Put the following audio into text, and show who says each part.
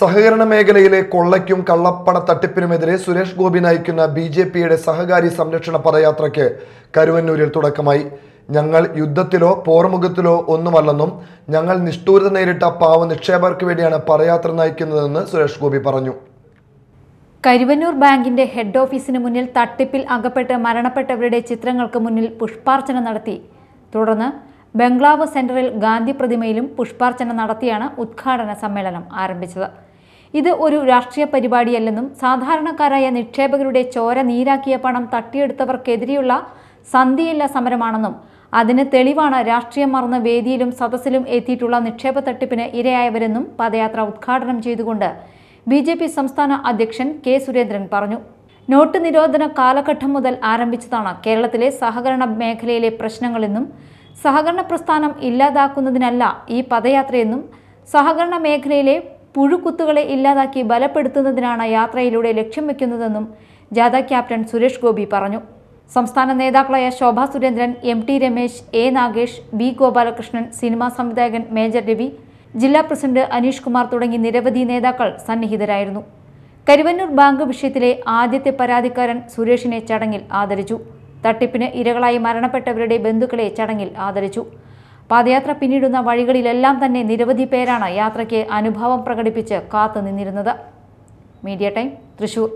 Speaker 1: സഹകരണ മേഖലയിലെ കൊള്ളയ്ക്കും കള്ളപ്പണ തട്ടിപ്പിനുമെതിരെ സുരേഷ് ഗോപി നയിക്കുന്ന ബി ജെ പിയുടെ സഹകാരി സംരക്ഷണ പദയാത്രയ്ക്ക് കരുവന്നൂരിൽ തുടക്കമായി ഞങ്ങൾ യുദ്ധത്തിലോ പോർമുഖത്തിലോ ഒന്നുമല്ലെന്നും ഞങ്ങൾ നിഷ്ഠൂരത നേരിട്ട പാവ നിക്ഷേപകർക്ക് വേണ്ടിയാണ് പദയാത്ര നയിക്കുന്നതെന്ന് സുരേഷ് ഗോപി പറഞ്ഞു
Speaker 2: കരുവന്നൂർ ബാങ്കിന്റെ ഹെഡ് ഓഫീസിന് മുന്നിൽ തട്ടിപ്പിൽ അകപ്പെട്ട് മരണപ്പെട്ടവരുടെ ചിത്രങ്ങൾക്ക് മുന്നിൽ പുഷ്പാർച്ചന നടത്തി തുടർന്ന് ബംഗ്ലാവ് സെന്ററിൽ ഗാന്ധി പ്രതിമയിലും പുഷ്പാർച്ചന നടത്തിയാണ് ഉദ്ഘാടന സമ്മേളനം ആരംഭിച്ചത് ഇത് ഒരു രാഷ്ട്രീയ പരിപാടിയല്ലെന്നും സാധാരണക്കാരായ നിക്ഷേപകരുടെ ചോര നീരാക്കിയ പണം തട്ടിയെടുത്തവർക്കെതിരെയുള്ള സന്ധിയില്ല സമരമാണെന്നും അതിന് തെളിവാണ് രാഷ്ട്രീയം മറന്ന് വേദിയിലും സദസ്സിലും എത്തിയിട്ടുള്ള നിക്ഷേപ തട്ടിപ്പിന് ഇരയായവരെന്നും പദയാത്ര ഉദ്ഘാടനം ചെയ്തുകൊണ്ട് ബി ജെ പി സംസ്ഥാന അധ്യക്ഷൻ കെ സുരേന്ദ്രൻ പറഞ്ഞു നോട്ട് നിരോധന കാലഘട്ടം മുതൽ ആരംഭിച്ചതാണ് കേരളത്തിലെ സഹകരണ മേഖലയിലെ പ്രശ്നങ്ങളെന്നും സഹകരണ പ്രസ്ഥാനം ഇല്ലാതാക്കുന്നതിനല്ല ഈ പദയാത്രയെന്നും സഹകരണ മേഖലയിലെ പുഴുക്കുത്തുകളെ ഇല്ലാതാക്കി ബലപ്പെടുത്തുന്നതിനാണ് യാത്രയിലൂടെ ലക്ഷ്യം വെക്കുന്നതെന്നും ജാഥ ക്യാപ്റ്റൻ സുരേഷ് ഗോപി പറഞ്ഞു സംസ്ഥാന നേതാക്കളായ Shobha Surendran M T Ramesh A Nagesh B Gopalakrishnan സിനിമാ സംവിധായകൻ മേജർ രവി ജില്ലാ പ്രസിഡന്റ് അനീഷ് കുമാർ തുടങ്ങി നിരവധി നേതാക്കൾ സന്നിഹിതരായിരുന്നു കരുവന്നൂർ ബാങ്ക് വിഷയത്തിലെ ആദ്യത്തെ പരാതിക്കാരൻ സുരേഷിനെ ചടങ്ങിൽ ആദരിച്ചു തട്ടിപ്പിന് ഇരകളായി മരണപ്പെട്ടവരുടെ ബന്ധുക്കളെ ചടങ്ങിൽ ആദരിച്ചു പാദയാത്ര പിന്നിടുന്ന വഴികളിലെല്ലാം തന്നെ നിരവധി പേരാണ് യാത്രയ്ക്ക് അനുഭാവം പ്രകടിപ്പിച്ച് കാത്തുനിന്നിരുന്നത് മീഡിയ ടൈം തൃശൂർ